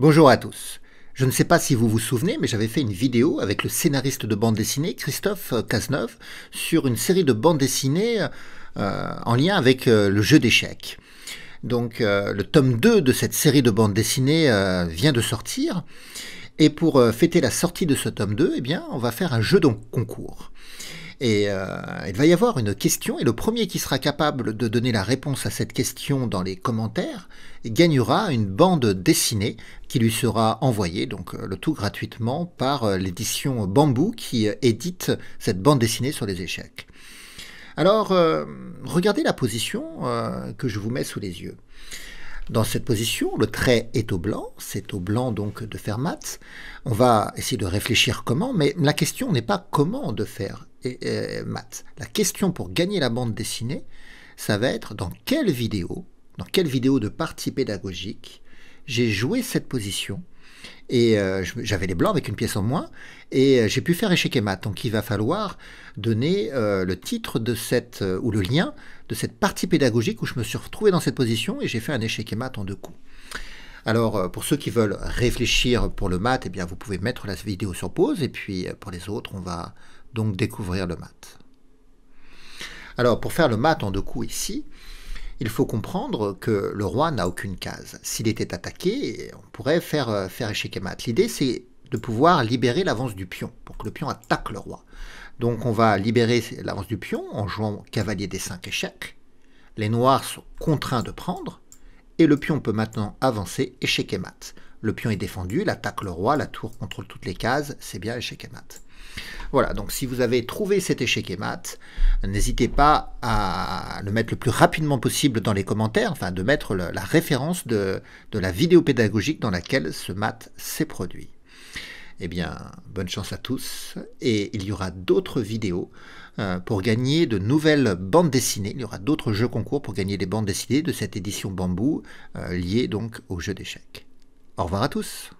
Bonjour à tous. Je ne sais pas si vous vous souvenez, mais j'avais fait une vidéo avec le scénariste de bande dessinée, Christophe Cazeneuve, sur une série de bandes dessinées euh, en lien avec euh, le jeu d'échecs. Donc euh, le tome 2 de cette série de bandes dessinées vient de sortir. Et pour fêter la sortie de ce tome 2, eh bien, on va faire un jeu de concours. Et euh, il va y avoir une question, et le premier qui sera capable de donner la réponse à cette question dans les commentaires gagnera une bande dessinée qui lui sera envoyée, donc euh, le tout gratuitement, par euh, l'édition Bambou qui édite cette bande dessinée sur les échecs. Alors, regardez la position que je vous mets sous les yeux. Dans cette position, le trait est au blanc, c'est au blanc donc de faire maths. On va essayer de réfléchir comment, mais la question n'est pas comment de faire, et euh, La question pour gagner la bande dessinée, ça va être dans quelle vidéo, dans quelle vidéo de partie pédagogique, j'ai joué cette position et euh, j'avais les blancs avec une pièce en moins et euh, j'ai pu faire échec et mat. Donc il va falloir donner le titre de cette ou le lien de cette partie pédagogique où je me suis retrouvé dans cette position et j'ai fait un échec et mat en deux coups. Alors, euh, pour ceux qui veulent réfléchir pour le mat, eh bien, vous pouvez mettre la vidéo sur pause, et puis euh, pour les autres, on va donc découvrir le mat. Alors, pour faire le mat en deux coups ici, il faut comprendre que le roi n'a aucune case. S'il était attaqué, on pourrait faire, euh, faire échec et mat. L'idée, c'est de pouvoir libérer l'avance du pion, pour que le pion attaque le roi. Donc on va libérer l'avance du pion en jouant cavalier des cinq échecs. Les noirs sont contraints de prendre, et le pion peut maintenant avancer échec et mat. Le pion est défendu, l'attaque le roi, la tour contrôle toutes les cases, c'est bien échec et mat. Voilà, donc si vous avez trouvé cet échec et mat, n'hésitez pas à le mettre le plus rapidement possible dans les commentaires, enfin de mettre la référence de, de la vidéo pédagogique dans laquelle ce mat s'est produit eh bien, bonne chance à tous. Et il y aura d'autres vidéos euh, pour gagner de nouvelles bandes dessinées. Il y aura d'autres jeux concours pour gagner des bandes dessinées de cette édition bambou euh, liée donc au jeu d'échecs. Au revoir à tous.